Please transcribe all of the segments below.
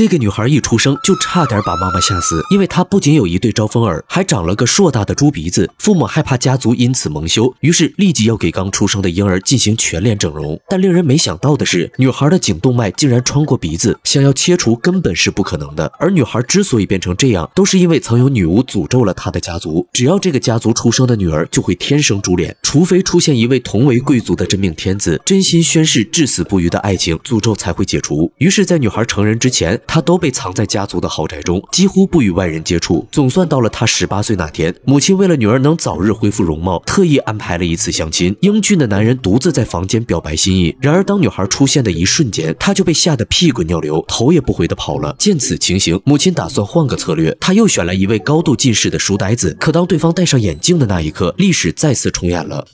这个女孩一出生就差点把妈妈吓死，因为她不仅有一对招风耳，还长了个硕大的猪鼻子。父母害怕家族因此蒙羞，于是立即要给刚出生的婴儿进行全脸整容。但令人没想到的是，女孩的颈动脉竟然穿过鼻子，想要切除根本是不可能的。而女孩之所以变成这样，都是因为曾有女巫诅咒了她的家族，只要这个家族出生的女儿就会天生猪脸，除非出现一位同为贵族的真命天子，真心宣誓至死不渝的爱情，诅咒才会解除。于是，在女孩成人之前。他都被藏在家族的豪宅中，几乎不与外人接触。总算到了他十八岁那天，母亲为了女儿能早日恢复容貌，特意安排了一次相亲。英俊的男人独自在房间表白心意，然而当女孩出现的一瞬间，他就被吓得屁滚尿流，头也不回的跑了。见此情形，母亲打算换个策略，他又选了一位高度近视的书呆子。可当对方戴上眼镜的那一刻，历史再次重演了。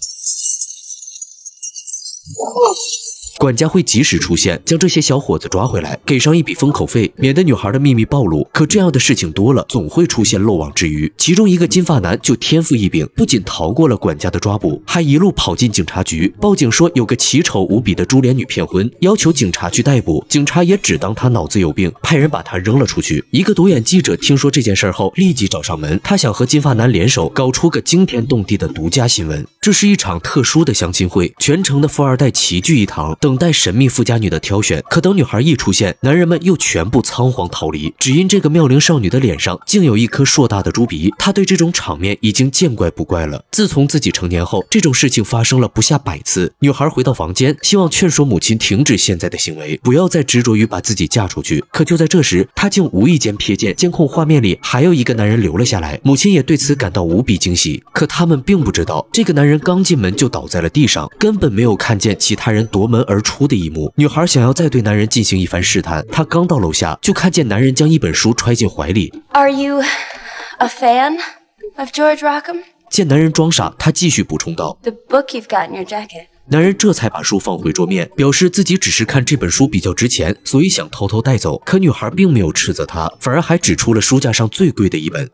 管家会及时出现，将这些小伙子抓回来，给上一笔封口费，免得女孩的秘密暴露。可这样的事情多了，总会出现漏网之鱼。其中一个金发男就天赋异禀，不仅逃过了管家的抓捕，还一路跑进警察局报警，说有个奇丑无比的珠帘女骗婚，要求警察去逮捕。警察也只当他脑子有病，派人把他扔了出去。一个独眼记者听说这件事后，立即找上门，他想和金发男联手，搞出个惊天动地的独家新闻。这是一场特殊的相亲会，全城的富二代齐聚一堂。等待神秘富家女的挑选，可等女孩一出现，男人们又全部仓皇逃离，只因这个妙龄少女的脸上竟有一颗硕大的猪鼻。他对这种场面已经见怪不怪了，自从自己成年后，这种事情发生了不下百次。女孩回到房间，希望劝说母亲停止现在的行为，不要再执着于把自己嫁出去。可就在这时，她竟无意间瞥见监控画面里还有一个男人留了下来，母亲也对此感到无比惊喜。可他们并不知道，这个男人刚进门就倒在了地上，根本没有看见其他人夺门而。而出的一幕，女孩想要再对男人进行一番试探。她刚到楼下，就看见男人将一本书揣进怀里。Are you a fan of George Rockham？见男人装傻，她继续补充道。男人这才把书放回桌面，表示自己只是看这本书比较值钱，所以想偷偷带走。可女孩并没有斥责他，反而还指出了书架上最贵的一本。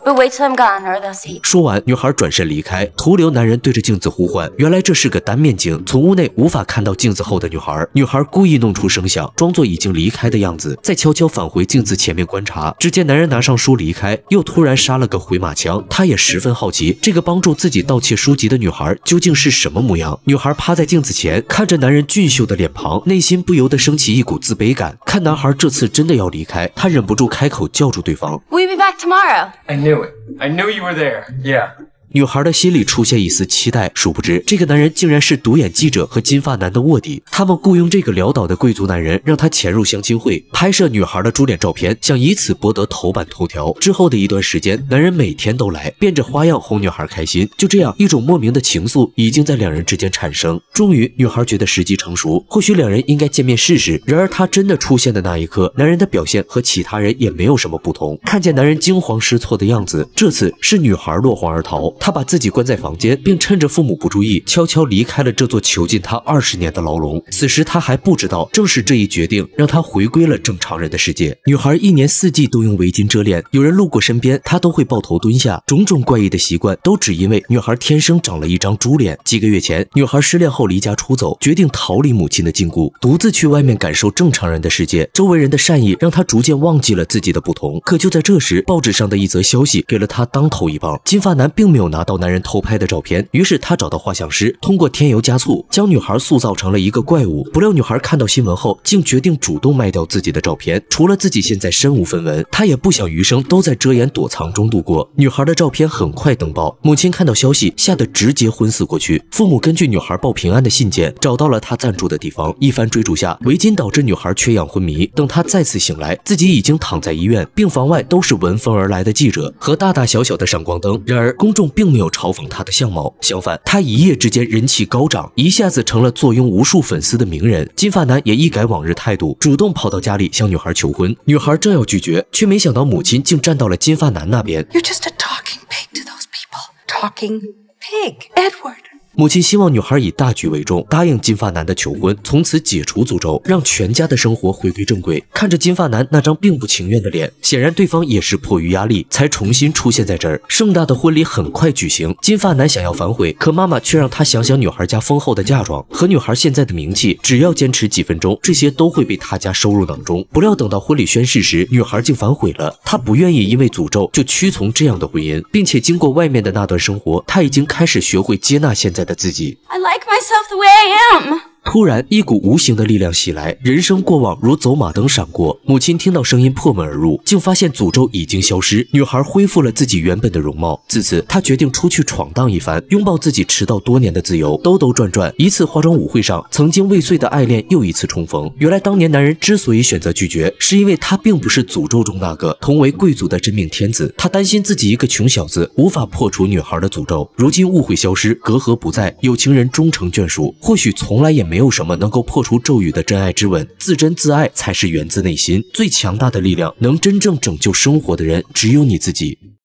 说完，女孩转身离开，徒留男人对着镜子呼唤。原来这是个单面镜，从屋内无法看到镜子后的女孩。女孩故意弄出声响，装作已经离开的样子，再悄悄返回镜子前面观察。只见男人拿上书离开，又突然杀了个回马枪。他也十分好奇，这个帮助自己盗窃书籍的女孩究竟是什么模样。女孩趴在镜。子前看着男人俊秀的脸庞内心不由得升起一股自卑感看男孩这次真的要离开他忍不住开口叫住对方 we be back tomorrow i knew it i knew you were there yeah 女孩的心里出现一丝期待，殊不知这个男人竟然是独眼记者和金发男的卧底。他们雇佣这个潦倒的贵族男人，让他潜入相亲会拍摄女孩的猪脸照片，想以此博得头版头条。之后的一段时间，男人每天都来，变着花样哄女孩开心。就这样，一种莫名的情愫已经在两人之间产生。终于，女孩觉得时机成熟，或许两人应该见面试试。然而，她真的出现的那一刻，男人的表现和其他人也没有什么不同。看见男人惊慌失措的样子，这次是女孩落荒而逃。他把自己关在房间，并趁着父母不注意，悄悄离开了这座囚禁他二十年的牢笼。此时他还不知道，正是这一决定让他回归了正常人的世界。女孩一年四季都用围巾遮脸，有人路过身边，她都会抱头蹲下。种种怪异的习惯，都只因为女孩天生长了一张猪脸。几个月前，女孩失恋后离家出走，决定逃离母亲的禁锢，独自去外面感受正常人的世界。周围人的善意，让她逐渐忘记了自己的不同。可就在这时，报纸上的一则消息给了她当头一棒：金发男并没有。拿到男人偷拍的照片，于是他找到画像师，通过添油加醋将女孩塑造成了一个怪物。不料，女孩看到新闻后，竟决定主动卖掉自己的照片。除了自己现在身无分文，她也不想余生都在遮掩躲藏中度过。女孩的照片很快登报，母亲看到消息，吓得直接昏死过去。父母根据女孩报平安的信件，找到了她暂住的地方。一番追逐下，围巾导致女孩缺氧昏迷。等她再次醒来，自己已经躺在医院病房外，都是闻风而来的记者和大大小小的闪光灯。然而，公众并。并没有嘲讽他的相貌相反他一夜之间人气高涨一下子成了坐拥无数粉丝的名人金发男也一改往日态度主动跑到家里向女孩求婚女孩正要拒绝却没想到母亲竟站到了金发男那边 you're just a talking pig to those people talking pig edward 母亲希望女孩以大局为重，答应金发男的求婚，从此解除诅咒，让全家的生活回归正轨。看着金发男那张并不情愿的脸，显然对方也是迫于压力才重新出现在这儿。盛大的婚礼很快举行，金发男想要反悔，可妈妈却让他想想女孩家丰厚的嫁妆和女孩现在的名气，只要坚持几分钟，这些都会被他家收入囊中。不料等到婚礼宣誓时，女孩竟反悔了，她不愿意因为诅咒就屈从这样的婚姻，并且经过外面的那段生活，她已经开始学会接纳现在。在的自己。I like myself the way I am. 突然，一股无形的力量袭来，人生过往如走马灯闪过。母亲听到声音，破门而入，竟发现诅咒已经消失，女孩恢复了自己原本的容貌。自此，她决定出去闯荡一番，拥抱自己迟到多年的自由。兜兜转转，一次化妆舞会上，曾经未遂的爱恋又一次重逢。原来，当年男人之所以选择拒绝，是因为他并不是诅咒中那个同为贵族的真命天子。他担心自己一个穷小子无法破除女孩的诅咒。如今误会消失，隔阂不再，有情人终成眷属。或许从来也。没有什么能够破除咒语的真爱之吻，自珍自爱才是源自内心最强大的力量。能真正拯救生活的人，只有你自己。